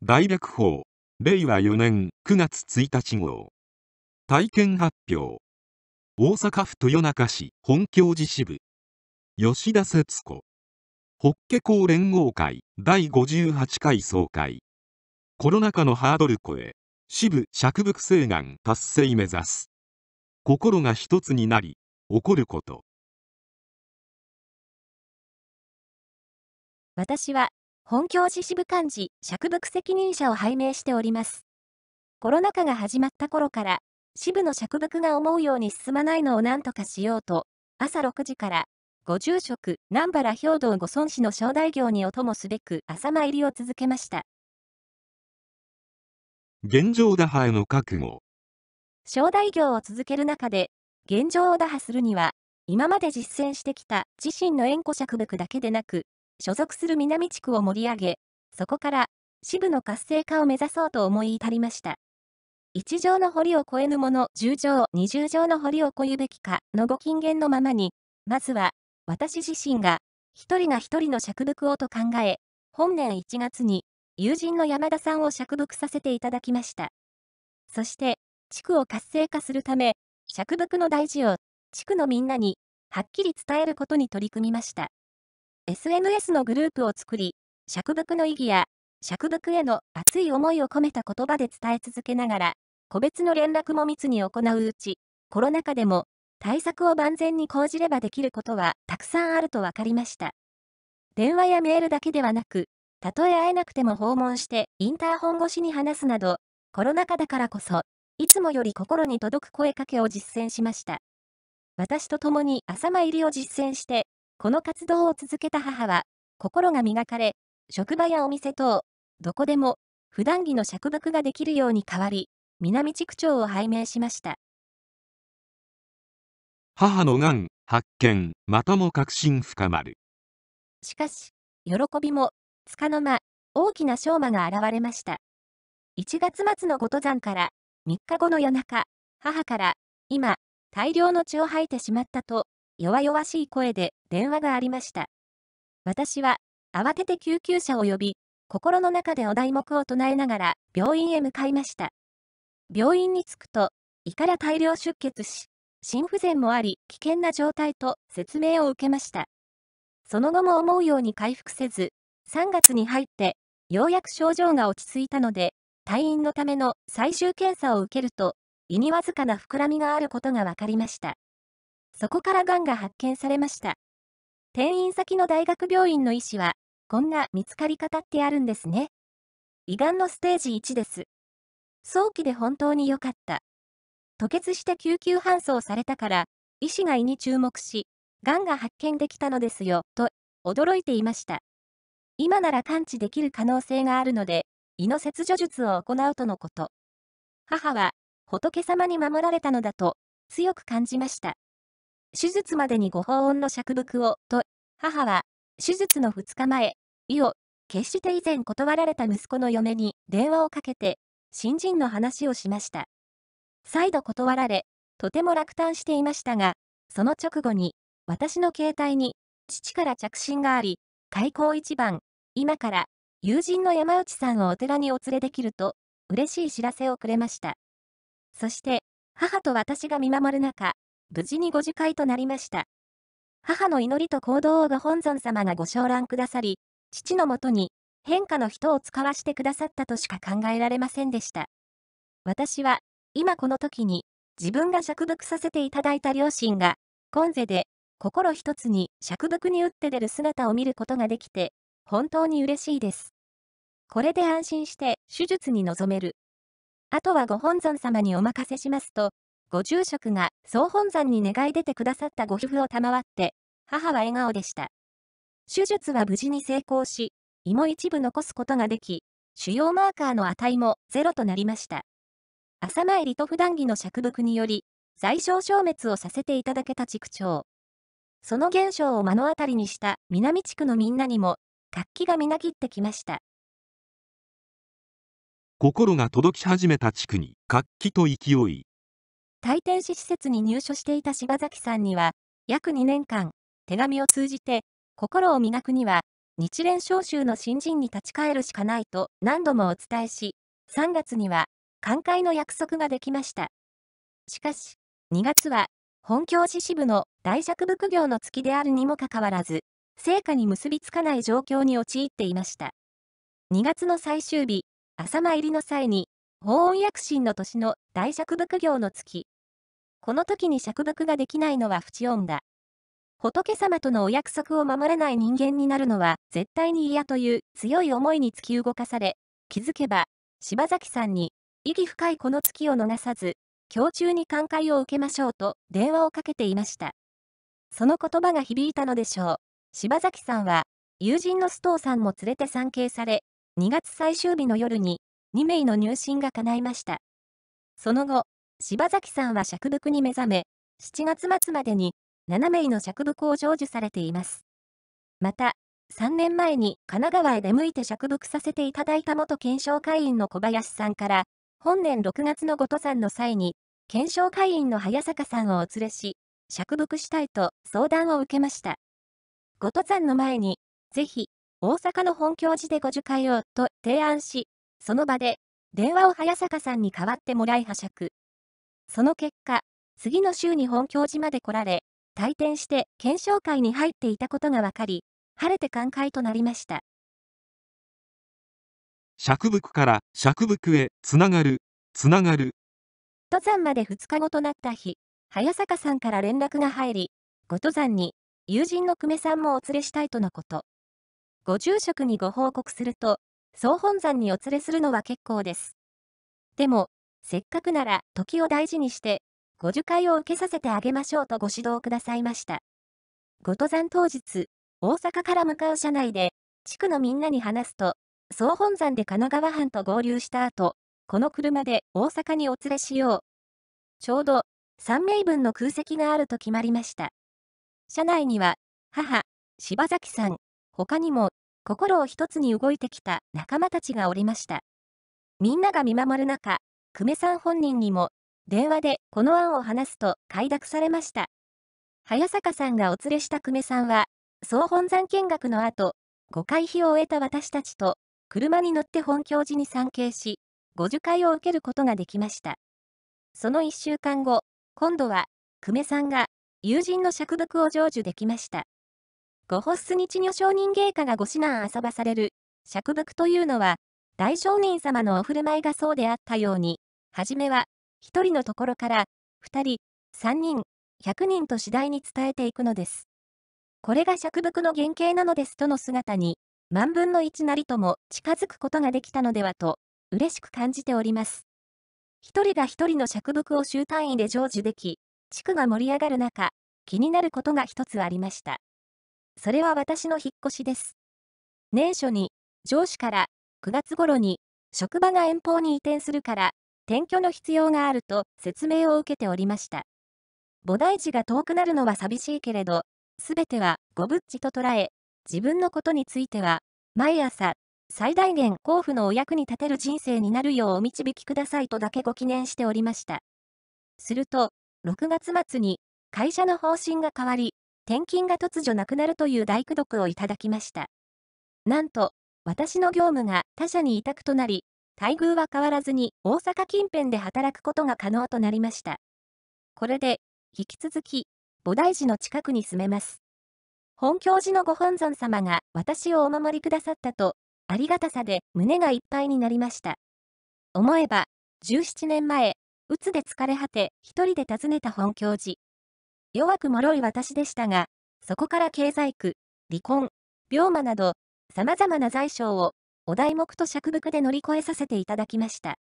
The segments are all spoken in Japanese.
大略法令和4年9月1日号体験発表大阪府豊中市本教寺支部吉田節子ホッケ校連合会第58回総会コロナ禍のハードル超え支部尺伏請願達成目指す心が一つになり起こること私は本教寺支部幹事、釈伏責任者を拝命しております。コロナ禍が始まった頃から、支部の釈伏が思うように進まないのを何とかしようと、朝6時から、ご住職、南原兵道御尊子の正代行にお供すべく朝参りを続けました。現状打破への覚悟正代行を続ける中で、現状を打破するには、今まで実践してきた自身の縁故釈伏だけでなく、所属する南地区を盛り上げ、そこから支部の活性化を目指そうと思い至りました。一条の堀を越えぬ者、十条二十条の堀を越えゆべきかのご金言のままに、まずは、私自身が、一人が一人の釈伏をと考え、本年1月に、友人の山田さんを釈伏させていただきました。そして、地区を活性化するため、釈伏の大事を、地区のみんなに、はっきり伝えることに取り組みました。SNS のグループを作り、尺服の意義や、尺服への熱い思いを込めた言葉で伝え続けながら、個別の連絡も密に行ううち、コロナ禍でも対策を万全に講じればできることはたくさんあると分かりました。電話やメールだけではなく、たとえ会えなくても訪問してインターホン越しに話すなど、コロナ禍だからこそ、いつもより心に届く声かけを実践しました。私と共に朝参りを実践して、この活動を続けた母は、心が磨かれ、職場やお店等、どこでも、普段着の着服ができるように変わり、南地区長を拝命しました。母のがん、発見、またも確信深まる。しかし、喜びも、つかの間、大きな昌磨が現れました。1月末のご登山から、3日後の夜中、母から、今、大量の血を吐いてしまったと、弱々しい声で電話がありました。私は、慌てて救急車を呼び、心の中でお題目を唱えながら病院へ向かいました。病院に着くと、胃から大量出血し、心不全もあり危険な状態と説明を受けました。その後も思うように回復せず、3月に入って、ようやく症状が落ち着いたので、退院のための最終検査を受けると、胃にわずかな膨らみがあることが分かりました。そこから癌が発見されました。転院先の大学病院の医師は、こんな見つかり方ってあるんですね。胃がんのステージ1です。早期で本当に良かった。吐血して救急搬送されたから、医師が胃に注目し、癌が発見できたのですよ、と、驚いていました。今なら完治できる可能性があるので、胃の切除術を行うとのこと。母は、仏様に守られたのだと、強く感じました。手術までにご法音の尺伏を、と、母は、手術の2日前、意を、決して以前断られた息子の嫁に電話をかけて、新人の話をしました。再度断られ、とても落胆していましたが、その直後に、私の携帯に、父から着信があり、開口一番、今から、友人の山内さんをお寺にお連れできると、嬉しい知らせをくれました。そして、母と私が見守る中、無事にご受戒となりました。母の祈りと行動をご本尊様がご承覧くださり、父のもとに変化の人を使わしてくださったとしか考えられませんでした。私は、今この時に、自分が釈伏させていただいた両親が、今世で、心一つに釈伏に打って出る姿を見ることができて、本当に嬉しいです。これで安心して手術に臨める。あとはご本尊様にお任せしますと、ご住職が総本山に願い出てくださったご夫婦を賜って、母は笑顔でした。手術は無事に成功し、胃も一部残すことができ、主要マーカーの値もゼロとなりました。朝前リト普段着の釈伏により、最小消滅をさせていただけた地区長。その現象を目の当たりにした南地区のみんなにも、活気がみなぎってきました。心が届き始めた地区に活気と勢い回転使施設に入所していた柴崎さんには、約2年間、手紙を通じて、心を磨くには、日蓮召集の新人に立ち返るしかないと何度もお伝えし、3月には、寛解の約束ができました。しかし、2月は、本教師支部の大尺仏業の月であるにもかかわらず、成果に結びつかない状況に陥っていました。2月の最終日、朝参りの際に、法音躍進の年の大尺仏業の月、この時に釈伏ができないのは不知音だ。仏様とのお約束を守れない人間になるのは絶対に嫌という強い思いに突き動かされ、気づけば、柴崎さんに、意義深いこの月を逃さず、今日中に寛解を受けましょうと電話をかけていました。その言葉が響いたのでしょう。柴崎さんは、友人の須藤さんも連れて参詣され、2月最終日の夜に、2名の入信が叶いました。その後、柴崎さんは尺伏に目覚め、7月末までに7名の尺伏を成就されています。また、3年前に神奈川へ出向いて尺伏させていただいた元検証会員の小林さんから、本年6月のご登山の際に、検証会員の早坂さんをお連れし、尺伏したいと相談を受けました。ご登山の前に、ぜひ、大阪の本教寺でご受会をと提案し、その場で、電話を早坂さんに代わってもらいはしゃく。その結果、次の週に本教寺まで来られ、退店して検証会に入っていたことが分かり、晴れて寛解となりました。釈仏から釈仏へつながる、つながる。登山まで2日後となった日、早坂さんから連絡が入り、ご登山に友人の久米さんもお連れしたいとのこと。ご住職にご報告すると、総本山にお連れするのは結構です。でも、せっかくなら時を大事にして、ご受会を受けさせてあげましょうとご指導くださいました。ご登山当日、大阪から向かう車内で、地区のみんなに話すと、総本山で神奈川藩と合流した後、この車で大阪にお連れしよう。ちょうど、3名分の空席があると決まりました。車内には、母、柴崎さん、他にも、心を一つに動いてきた仲間たちがおりました。みんなが見守る中、久米さん本人にも、電話でこの案を話すと快諾されました。早坂さんがお連れした久米さんは、総本山見学の後、5回避を終えた私たちと、車に乗って本教寺に参詣し、50回を受けることができました。その1週間後、今度は、久米さんが、友人の釈読を成就できました。ご発出日女商人芸家がご指南遊ばされる、釈読というのは、大商人様のお振る舞いがそうであったように、はじめは、1人のところから、2人、3人、100人と次第に伝えていくのです。これが尺伏の原型なのですとの姿に、万分の1なりとも近づくことができたのではと、嬉しく感じております。一人が一人の尺伏を週単位で成就でき、地区が盛り上がる中、気になることが一つありました。それは私の引っ越しです。年初に、上司から、9月頃に、職場が遠方に移転するから、転居の必要があると説明を受けておりました。菩提寺が遠くなるのは寂しいけれど、すべてはご仏地と捉え、自分のことについては、毎朝、最大限交付のお役に立てる人生になるようお導きくださいとだけご記念しておりました。すると、6月末に会社の方針が変わり、転勤が突如なくなるという大苦読をいただきました。なんと、私の業務が他社に委託となり、待遇は変わらずに大阪近辺で働くことが可能となりました。これで、引き続き、菩提寺の近くに住めます。本教寺のご本尊様が私をお守りくださったと、ありがたさで胸がいっぱいになりました。思えば、17年前、うつで疲れ果て、一人で訪ねた本教寺。弱く脆い私でしたが、そこから経済苦、離婚、病魔など、様々な財障をお題目と尺幅で乗り越えさせていただきました。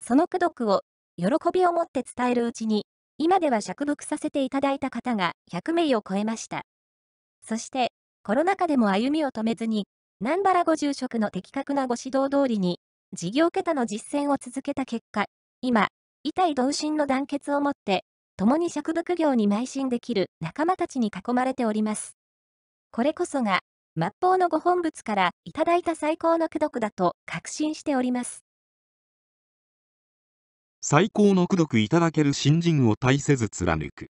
その苦毒を、喜びを持って伝えるうちに、今では尺幅させていただいた方が100名を超えました。そして、コロナ禍でも歩みを止めずに、南原ご住職の的確なご指導通りに、事業桁の実践を続けた結果、今、痛い同心の団結をもって、共に尺幅業に邁進できる仲間たちに囲まれております。これこそが、末法のご本物からいただいた最高の功徳だと確信しております。最高の功徳いただける新人を大せず貫く。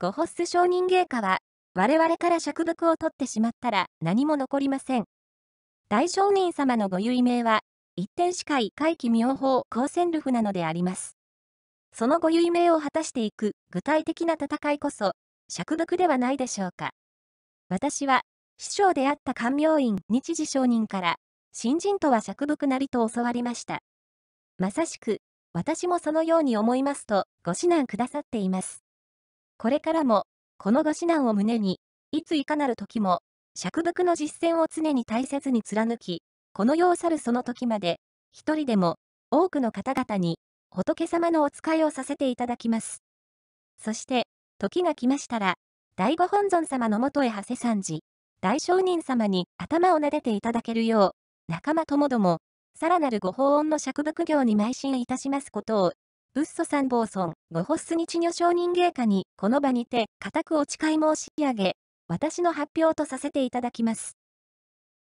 ご発出承人芸家は、我々から釈伏を取ってしまったら何も残りません。大商人様のご遺名は、一点視界回帰妙法高ルフなのであります。そのご遺名を果たしていく具体的な戦いこそ、釈伏ではないでしょうか。私は師匠であった官僚院日時商人から、新人とは尺伏なりと教わりました。まさしく、私もそのように思いますと、ご指南くださっています。これからも、このご指南を胸に、いついかなる時も、尺伏の実践を常に大切に貫き、この世を去るその時まで、一人でも、多くの方々に、仏様のお使いをさせていただきます。そして、時が来ましたら、第五本尊様のもとへ馳せ参じ。大聖人様に頭を撫でていただけるよう、仲間ともども、さらなるご法恩の釈仏業に邁進いたしますことを、仏祖三坊尊、ご発出日女商人芸家に、この場にて、固くお誓い申し上げ、私の発表とさせていただきます。